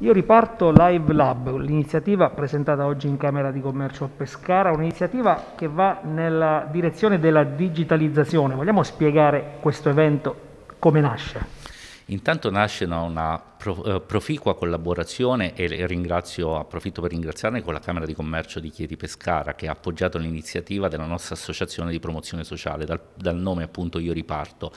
Io riparto Live Lab, l'iniziativa presentata oggi in Camera di Commercio a Pescara, un'iniziativa che va nella direzione della digitalizzazione. Vogliamo spiegare questo evento come nasce? Intanto nasce da una eh, proficua collaborazione e ringrazio, approfitto per ringraziarne con la Camera di Commercio di Chieti Pescara che ha appoggiato l'iniziativa della nostra associazione di promozione sociale, dal, dal nome appunto Io Riparto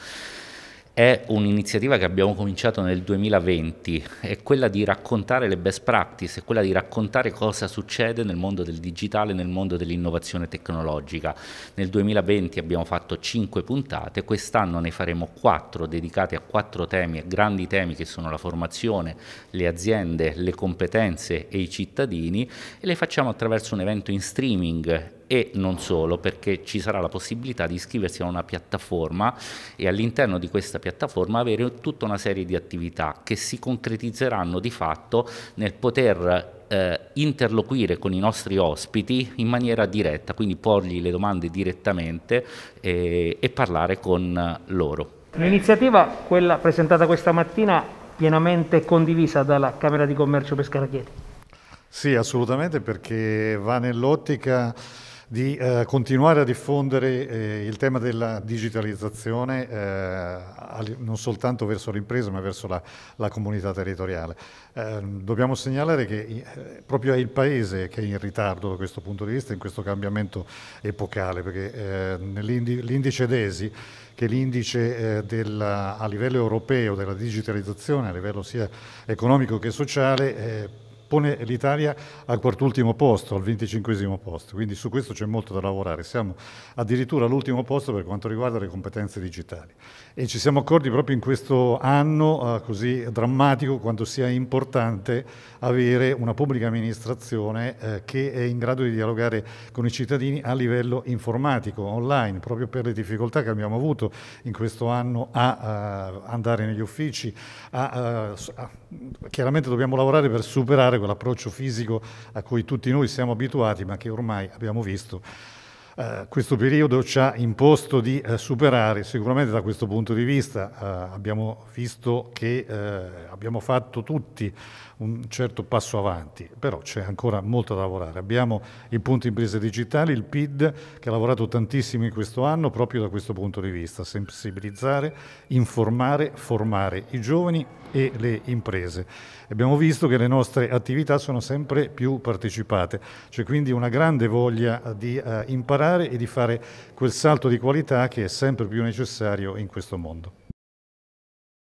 è un'iniziativa che abbiamo cominciato nel 2020, è quella di raccontare le best practice, è quella di raccontare cosa succede nel mondo del digitale, nel mondo dell'innovazione tecnologica. Nel 2020 abbiamo fatto 5 puntate, quest'anno ne faremo 4 dedicate a 4 temi, a grandi temi che sono la formazione, le aziende, le competenze e i cittadini e le facciamo attraverso un evento in streaming e non solo perché ci sarà la possibilità di iscriversi a una piattaforma e all'interno di questa piattaforma avere tutta una serie di attività che si concretizzeranno di fatto nel poter eh, interloquire con i nostri ospiti in maniera diretta, quindi porgli le domande direttamente eh, e parlare con loro. L'iniziativa, quella presentata questa mattina, pienamente condivisa dalla Camera di Commercio Pescara Chieti. Sì, assolutamente perché va nell'ottica di eh, continuare a diffondere eh, il tema della digitalizzazione eh, non soltanto verso l'impresa ma verso la, la comunità territoriale. Ehm, dobbiamo segnalare che eh, proprio è il Paese che è in ritardo da questo punto di vista in questo cambiamento epocale perché eh, l'indice DESI che è l'indice eh, della, a livello europeo della digitalizzazione a livello sia economico che sociale pone l'Italia al quart'ultimo posto, al venticinquesimo posto, quindi su questo c'è molto da lavorare. Siamo addirittura all'ultimo posto per quanto riguarda le competenze digitali e ci siamo accorti proprio in questo anno eh, così drammatico quanto sia importante avere una pubblica amministrazione eh, che è in grado di dialogare con i cittadini a livello informatico, online, proprio per le difficoltà che abbiamo avuto in questo anno a, a eh, andare negli uffici. A, eh, a, chiaramente dobbiamo lavorare per superare quell'approccio fisico a cui tutti noi siamo abituati, ma che ormai abbiamo visto eh, questo periodo ci ha imposto di eh, superare, sicuramente da questo punto di vista eh, abbiamo visto che eh, abbiamo fatto tutti un certo passo avanti, però c'è ancora molto da lavorare. Abbiamo il punto imprese digitali, il PID, che ha lavorato tantissimo in questo anno proprio da questo punto di vista, sensibilizzare, informare, formare i giovani e le imprese. Abbiamo visto che le nostre attività sono sempre più partecipate, c'è quindi una grande voglia di eh, imparare migliorare e di fare quel salto di qualità che è sempre più necessario in questo mondo.